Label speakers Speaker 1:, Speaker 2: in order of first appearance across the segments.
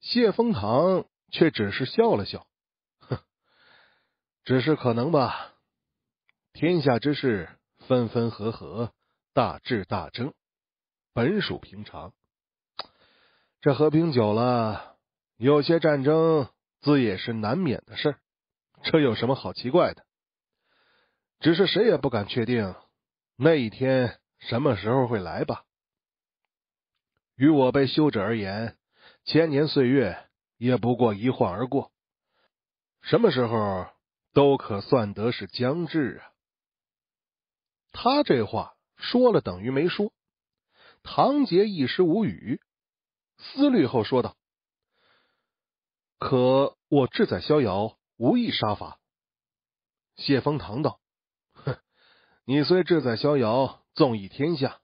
Speaker 1: 谢风堂却只是笑了笑，哼，只是可能吧。天下之事，分分合合，大治大争，本属平常。这和平久了，有些战争自也是难免的事，这有什么好奇怪的？只是谁也不敢确定那一天什么时候会来吧。于我辈修者而言。千年岁月也不过一晃而过，什么时候都可算得是将至啊！他这话说了等于没说，唐杰一时无语，思虑后说道：“可我志在逍遥，无意杀伐。”谢风堂道：“哼，你虽志在逍遥，纵意天下，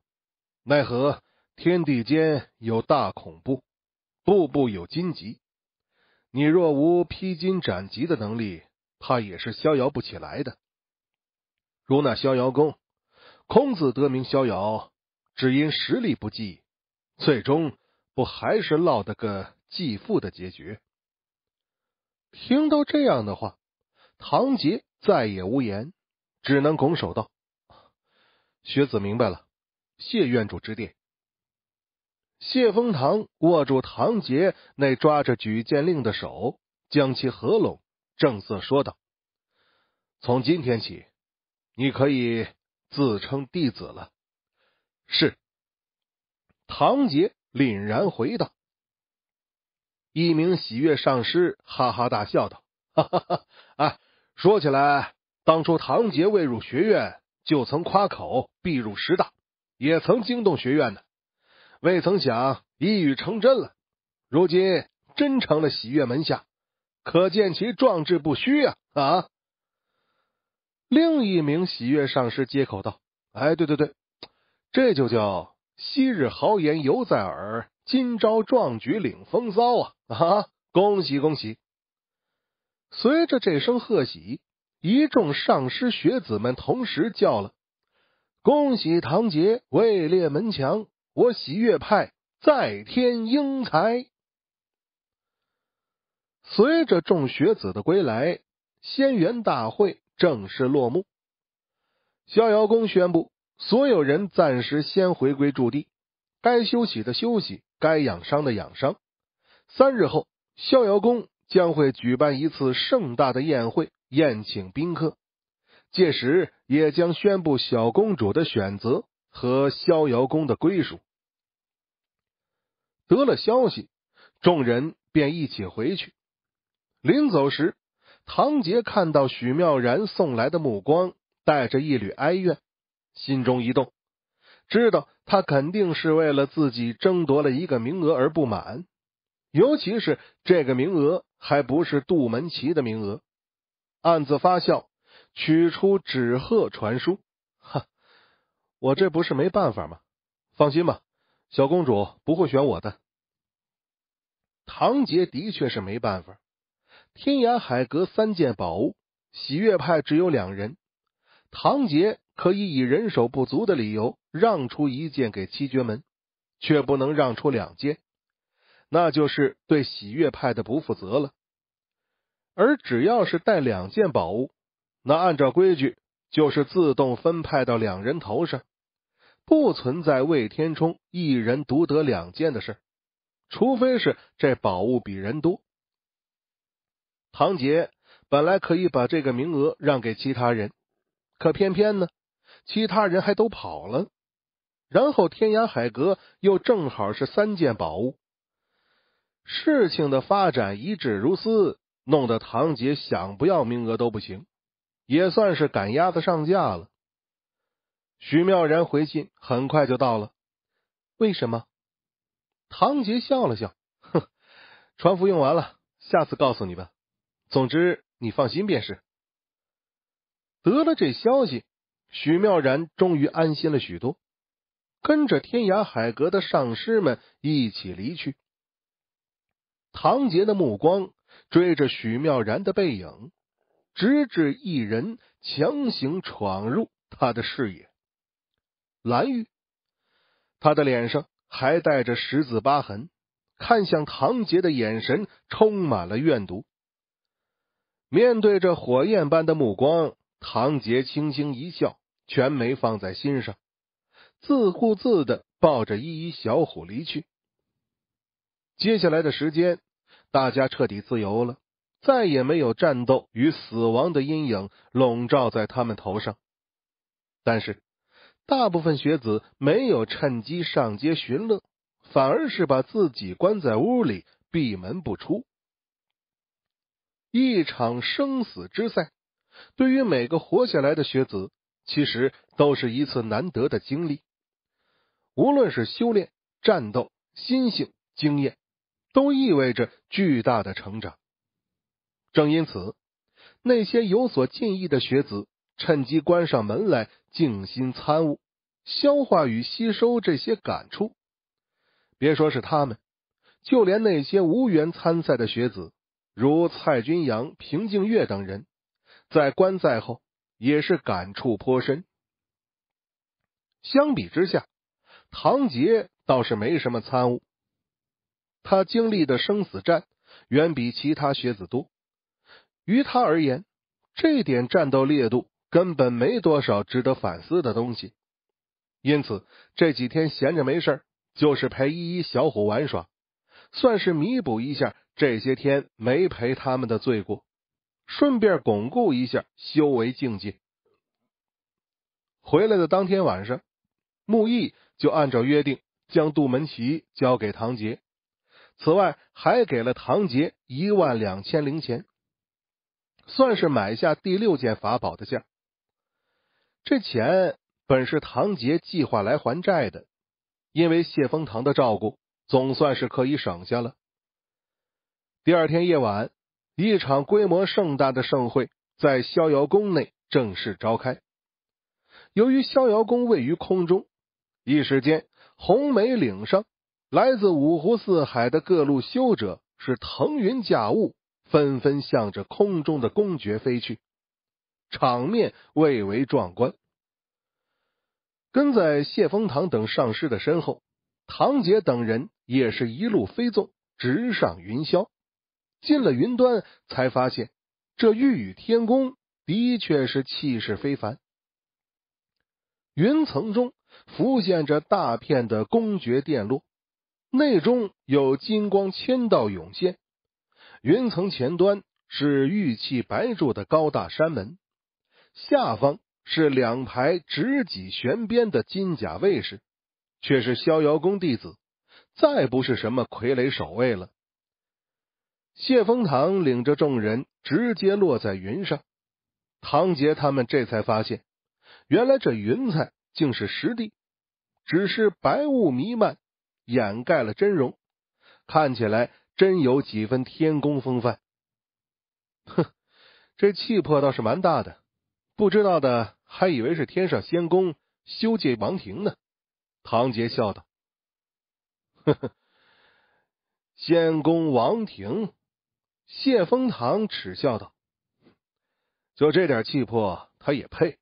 Speaker 1: 奈何天地间有大恐怖。”步步有荆棘，你若无披荆斩棘的能力，怕也是逍遥不起来的。如那逍遥宫，孔子得名逍遥，只因实力不济，最终不还是落得个继父的结局？听到这样的话，唐杰再也无言，只能拱手道：“学子明白了，谢院主指点。”谢风堂握住唐杰那抓着举荐令的手，将其合拢，正色说道：“从今天起，你可以自称弟子了。”是唐杰凛然回道。一名喜悦上师哈哈大笑道：“哈哈哈！说起来，当初唐杰未入学院，就曾夸口必入十大，也曾惊动学院呢。”未曾想一语成真了，如今真成了喜悦门下，可见其壮志不虚啊！啊！另一名喜悦上师接口道：“哎，对对对，这就叫昔日豪言犹在耳，今朝壮举领风骚啊！恭喜恭喜！”随着这声贺喜，一众上师学子们同时叫了：“恭喜唐杰位列门墙！”我喜悦派再添英才。随着众学子的归来，仙缘大会正式落幕。逍遥宫宣布，所有人暂时先回归驻地，该休息的休息，该养伤的养伤。三日后，逍遥宫将会举办一次盛大的宴会，宴请宾客。届时，也将宣布小公主的选择和逍遥宫的归属。得了消息，众人便一起回去。临走时，唐杰看到许妙然送来的目光带着一缕哀怨，心中一动，知道他肯定是为了自己争夺了一个名额而不满。尤其是这个名额还不是杜门奇的名额，暗自发笑，取出纸鹤传书。哈，我这不是没办法吗？放心吧。小公主不会选我的。唐杰的确是没办法。天涯海阁三件宝物，喜悦派只有两人，唐杰可以以人手不足的理由让出一件给七绝门，却不能让出两件，那就是对喜悦派的不负责了。而只要是带两件宝物，那按照规矩就是自动分派到两人头上。不存在魏天冲一人独得两件的事，除非是这宝物比人多。唐杰本来可以把这个名额让给其他人，可偏偏呢，其他人还都跑了。然后天涯海阁又正好是三件宝物，事情的发展一致如斯，弄得唐杰想不要名额都不行，也算是赶鸭子上架了。许妙然回信很快就到了，为什么？唐杰笑了笑，哼，船服用完了，下次告诉你吧。总之，你放心便是。得了这消息，许妙然终于安心了许多，跟着天涯海阁的上师们一起离去。唐杰的目光追着许妙然的背影，直至一人强行闯入他的视野。蓝玉，他的脸上还带着十字疤痕，看向唐杰的眼神充满了怨毒。面对着火焰般的目光，唐杰轻轻一笑，全没放在心上，自顾自的抱着依依小虎离去。接下来的时间，大家彻底自由了，再也没有战斗与死亡的阴影笼罩在他们头上，但是。大部分学子没有趁机上街寻乐，反而是把自己关在屋里，闭门不出。一场生死之赛，对于每个活下来的学子，其实都是一次难得的经历。无论是修炼、战斗、心性、经验，都意味着巨大的成长。正因此，那些有所进益的学子。趁机关上门来静心参悟，消化与吸收这些感触。别说是他们，就连那些无缘参赛的学子，如蔡君阳、平静月等人，在观赛后也是感触颇深。相比之下，唐杰倒是没什么参悟。他经历的生死战远比其他学子多，于他而言，这点战斗烈度。根本没多少值得反思的东西，因此这几天闲着没事，就是陪依依、小虎玩耍，算是弥补一下这些天没陪他们的罪过，顺便巩固一下修为境界。回来的当天晚上，木易就按照约定将杜门旗交给唐杰，此外还给了唐杰一万两千零钱，算是买下第六件法宝的价。这钱本是唐杰计划来还债的，因为谢风堂的照顾，总算是可以省下了。第二天夜晚，一场规模盛大的盛会在逍遥宫内正式召开。由于逍遥宫位于空中，一时间，红梅岭上来自五湖四海的各路修者是腾云驾雾，纷纷向着空中的公爵飞去。场面蔚为壮观。跟在谢风堂等上师的身后，唐杰等人也是一路飞纵，直上云霄。进了云端，才发现这玉宇天宫的确是气势非凡。云层中浮现着大片的公爵殿落，内中有金光千道涌现。云层前端是玉砌白柱的高大山门。下方是两排直戟悬鞭的金甲卫士，却是逍遥宫弟子，再不是什么傀儡守卫了。谢风堂领着众人直接落在云上，唐杰他们这才发现，原来这云彩竟是实地，只是白雾弥漫，掩盖了真容，看起来真有几分天宫风范。哼，这气魄倒是蛮大的。不知道的还以为是天上仙宫修建王庭呢。唐杰笑道：“呵呵，仙宫王庭。”谢风堂耻笑道：“就这点气魄，他也配？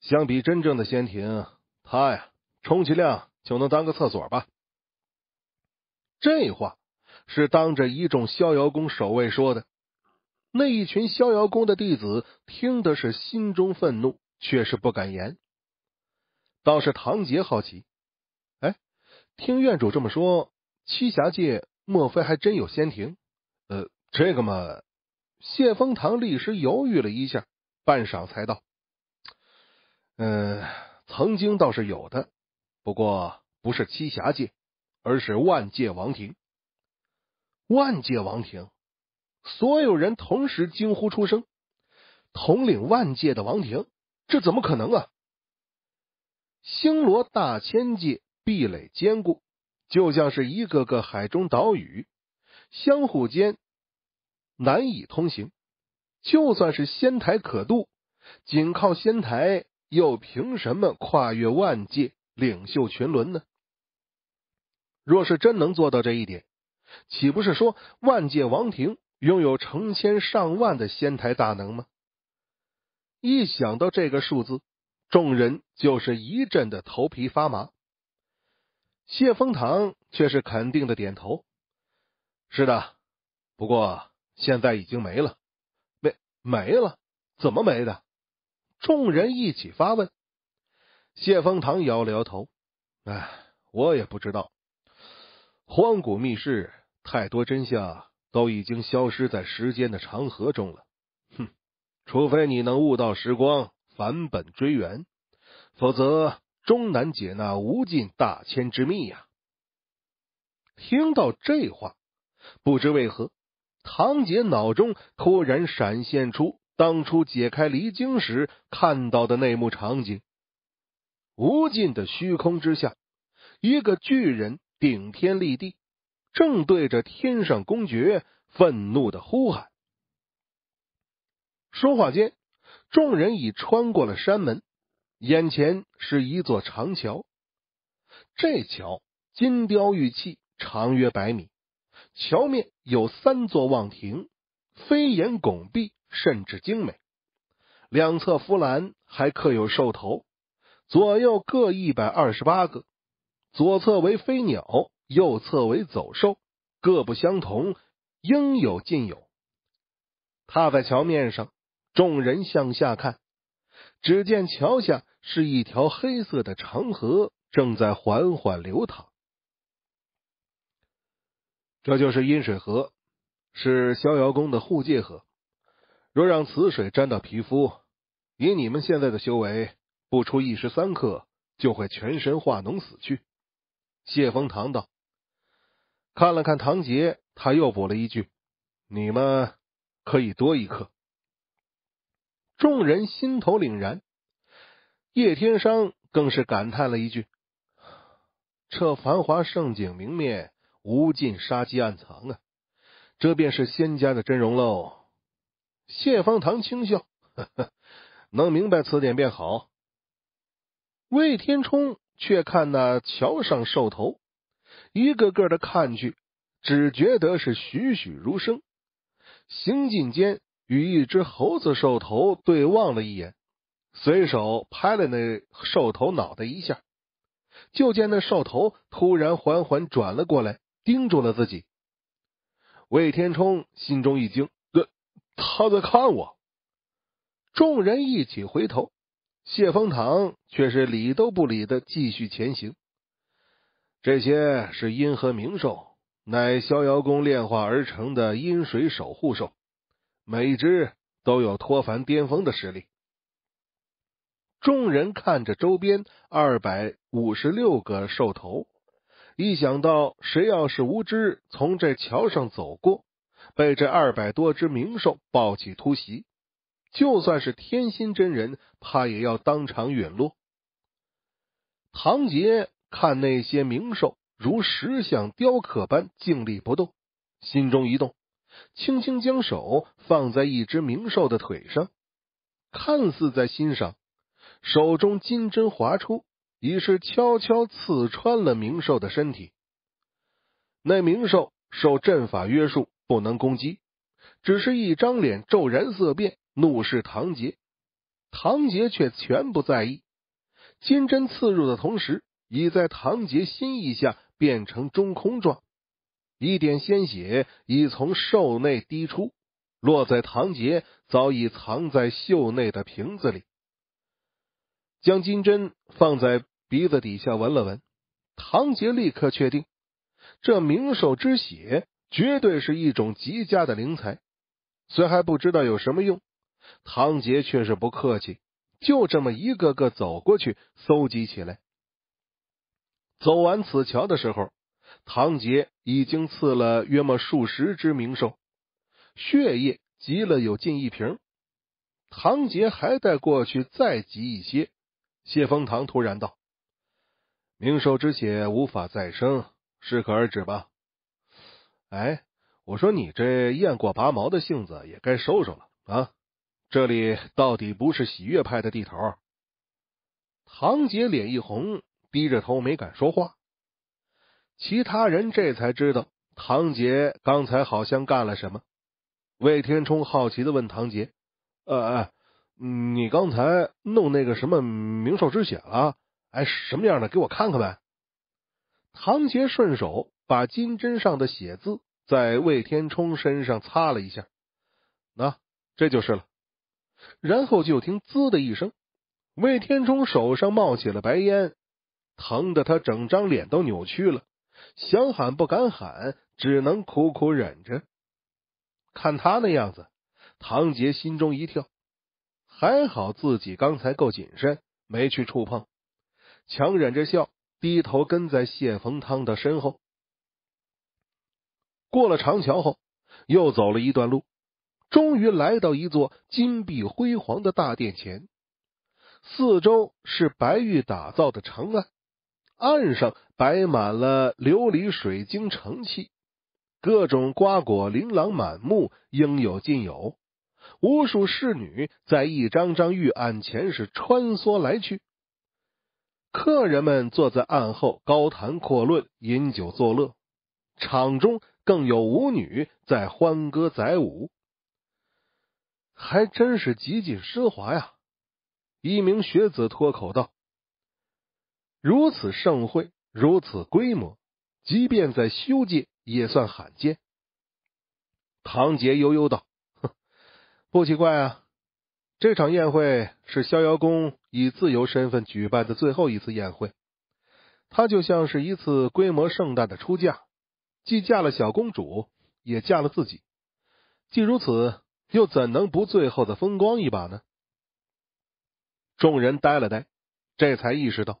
Speaker 1: 相比真正的仙庭，他呀，充其量就能当个厕所吧。”这话是当着一众逍遥宫守卫说的。那一群逍遥宫的弟子听的是心中愤怒，却是不敢言。倒是唐杰好奇：“哎，听院主这么说，栖霞界莫非还真有仙庭？”呃，这个嘛，谢风堂立时犹豫了一下，半晌才道：“嗯，曾经倒是有的，不过不是栖霞界，而是万界王庭。万界王庭。”所有人同时惊呼出声：“统领万界的王庭，这怎么可能啊？”星罗大千界壁垒坚固，就像是一个个海中岛屿，相互间难以通行。就算是仙台可渡，仅靠仙台又凭什么跨越万界，领袖群伦呢？若是真能做到这一点，岂不是说万界王庭？拥有成千上万的仙台大能吗？一想到这个数字，众人就是一阵的头皮发麻。谢风堂却是肯定的点头：“是的。”不过现在已经没了，没没了，怎么没的？众人一起发问。谢风堂摇了摇头：“哎，我也不知道。荒古密室太多真相。”都已经消失在时间的长河中了。哼，除非你能悟到时光，返本追源，否则终难解那无尽大千之秘呀。听到这话，不知为何，唐杰脑中突然闪现出当初解开离经时看到的那幕场景：无尽的虚空之下，一个巨人顶天立地。正对着天上公爵愤怒的呼喊。说话间，众人已穿过了山门，眼前是一座长桥。这桥金雕玉砌，长约百米，桥面有三座望亭，飞檐拱壁，甚至精美。两侧扶栏还刻有兽头，左右各一百二十八个，左侧为飞鸟。右侧为走兽，各不相同，应有尽有。踏在桥面上，众人向下看，只见桥下是一条黑色的长河，正在缓缓流淌。这就是阴水河，是逍遥宫的护界河。若让此水沾到皮肤，以你们现在的修为，不出一时三刻就会全身化脓死去。谢风堂道。看了看唐杰，他又补了一句：“你们可以多一刻。”众人心头凛然，叶天商更是感叹了一句：“这繁华盛景明灭，无尽杀机暗藏啊！这便是仙家的真容喽。”谢方堂轻笑：“ 能明白此点便好。”魏天冲却看那桥上兽头。一个个的看去，只觉得是栩栩如生。行进间，与一只猴子兽头对望了一眼，随手拍了那兽头脑袋一下，就见那兽头突然缓缓转了过来，盯住了自己。魏天冲心中一惊，呃，他在看我。众人一起回头，谢风堂却是理都不理的继续前行。这些是阴和冥兽，乃逍遥宫炼化而成的阴水守护兽，每只都有脱凡巅峰的实力。众人看着周边二百五十六个兽头，一想到谁要是无知从这桥上走过，被这二百多只冥兽暴起突袭，就算是天心真人，怕也要当场陨落。唐杰。看那些名兽如石像雕刻般静立不动，心中一动，轻轻将手放在一只名兽的腿上，看似在欣赏。手中金针划出，已是悄悄刺穿了名兽的身体。那名兽受阵法约束，不能攻击，只是一张脸骤然色变，怒视唐杰。唐杰却全不在意，金针刺入的同时。已在唐杰心意下变成中空状，一点鲜血已从兽内滴出，落在唐杰早已藏在袖内的瓶子里。将金针放在鼻子底下闻了闻，唐杰立刻确定这冥兽之血绝对是一种极佳的灵材，虽还不知道有什么用，唐杰却是不客气，就这么一个个走过去搜集起来。走完此桥的时候，唐杰已经刺了约莫数十只冥兽，血液集了有近一瓶。唐杰还带过去再集一些，谢风堂突然道：“冥兽之血无法再生，适可而止吧。”哎，我说你这雁过拔毛的性子也该收收了啊！这里到底不是喜悦派的地头。唐杰脸一红。低着头没敢说话，其他人这才知道唐杰刚才好像干了什么。魏天冲好奇的问唐杰：“呃，呃，你刚才弄那个什么明兽之血了？哎，什么样的？给我看看呗。”唐杰顺手把金针上的血渍在魏天冲身上擦了一下，那这就是了。然后就听“滋”的一声，魏天冲手上冒起了白烟。疼得他整张脸都扭曲了，想喊不敢喊，只能苦苦忍着。看他那样子，唐杰心中一跳，还好自己刚才够谨慎，没去触碰，强忍着笑，低头跟在谢逢汤的身后。过了长桥后，又走了一段路，终于来到一座金碧辉煌的大殿前，四周是白玉打造的长案。岸上摆满了琉璃水晶盛器，各种瓜果琳琅满目，应有尽有。无数侍女在一张张玉案前是穿梭来去，客人们坐在案后高谈阔论，饮酒作乐。场中更有舞女在欢歌载舞，还真是极尽奢华呀！一名学子脱口道。如此盛会，如此规模，即便在修界也算罕见。唐杰悠悠道：“不奇怪啊，这场宴会是逍遥宫以自由身份举办的最后一次宴会，它就像是一次规模盛大的出嫁，既嫁了小公主，也嫁了自己。既如此，又怎能不最后的风光一把呢？”众人呆了呆，这才意识到。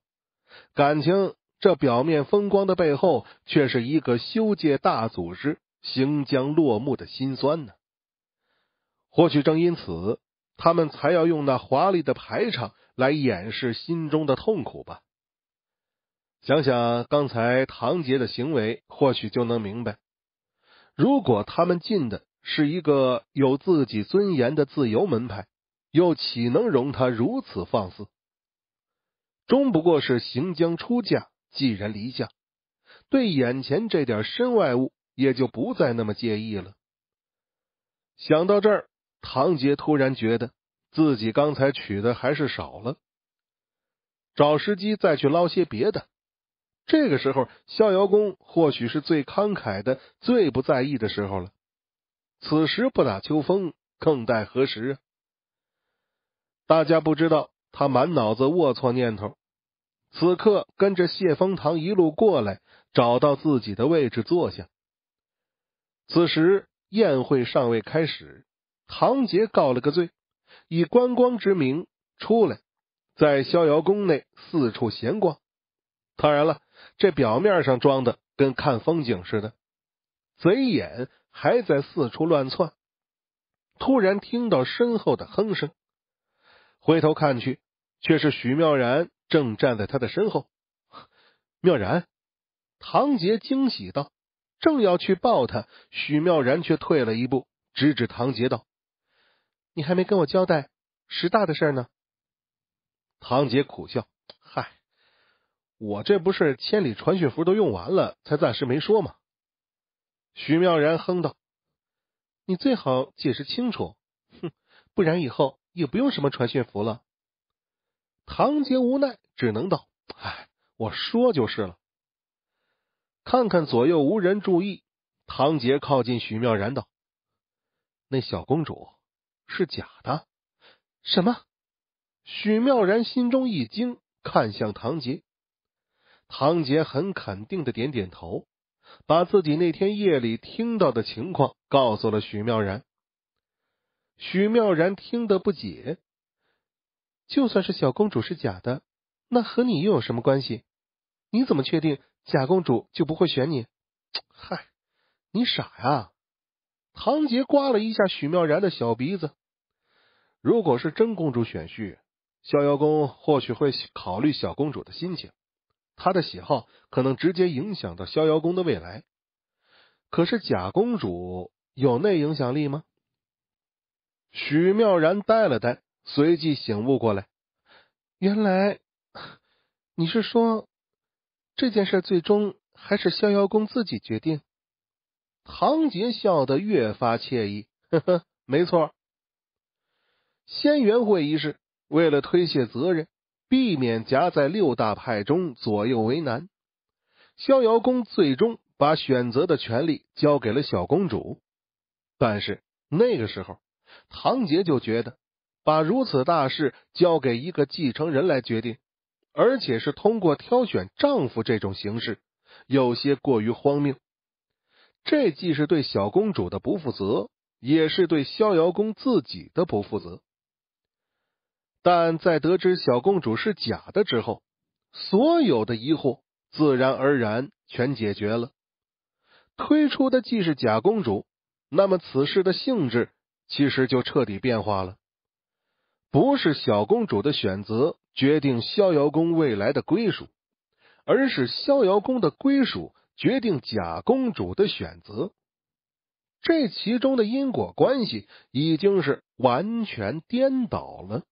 Speaker 1: 感情，这表面风光的背后，却是一个修界大组织行将落幕的辛酸呢。或许正因此，他们才要用那华丽的排场来掩饰心中的痛苦吧。想想刚才唐杰的行为，或许就能明白：如果他们进的是一个有自己尊严的自由门派，又岂能容他如此放肆？终不过是行将出嫁，寄人篱下，对眼前这点身外物也就不再那么介意了。想到这儿，唐杰突然觉得自己刚才取的还是少了，找时机再去捞些别的。这个时候，逍遥宫或许是最慷慨的、最不在意的时候了。此时不打秋风，更待何时？大家不知道。他满脑子龌龊念头，此刻跟着谢风堂一路过来，找到自己的位置坐下。此时宴会尚未开始，唐杰告了个罪，以观光之名出来，在逍遥宫内四处闲逛。当然了，这表面上装的跟看风景似的，贼眼还在四处乱窜。突然听到身后的哼声。回头看去，却是许妙然正站在他的身后。妙然，唐杰惊喜道：“正要去抱他，许妙然却退了一步，指指唐杰道：‘你还没跟我交代十大的事呢。’”唐杰苦笑：“嗨，我这不是千里传讯符都用完了，才暂时没说吗？”许妙然哼道：“你最好解释清楚，哼，不然以后……”也不用什么传讯符了，唐杰无奈，只能道：“唉，我说就是了。”看看左右无人注意，唐杰靠近许妙然道：“那小公主是假的。”什么？许妙然心中一惊，看向唐杰。唐杰很肯定的点点头，把自己那天夜里听到的情况告诉了许妙然。许妙然听得不解，就算是小公主是假的，那和你又有什么关系？你怎么确定假公主就不会选你？嗨，你傻呀！唐杰刮了一下许妙然的小鼻子。如果是真公主选婿，逍遥宫或许会考虑小公主的心情，她的喜好可能直接影响到逍遥宫的未来。可是假公主有那影响力吗？许妙然呆了呆，随即醒悟过来，原来你是说这件事最终还是逍遥宫自己决定？唐杰笑得越发惬意，呵呵，没错。仙元会一事，为了推卸责任，避免夹在六大派中左右为难，逍遥宫最终把选择的权利交给了小公主。但是那个时候。唐杰就觉得，把如此大事交给一个继承人来决定，而且是通过挑选丈夫这种形式，有些过于荒谬。这既是对小公主的不负责，也是对逍遥宫自己的不负责。但在得知小公主是假的之后，所有的疑惑自然而然全解决了。推出的既是假公主，那么此事的性质。其实就彻底变化了，不是小公主的选择决定逍遥宫未来的归属，而是逍遥宫的归属决定假公主的选择。这其中的因果关系已经是完全颠倒了。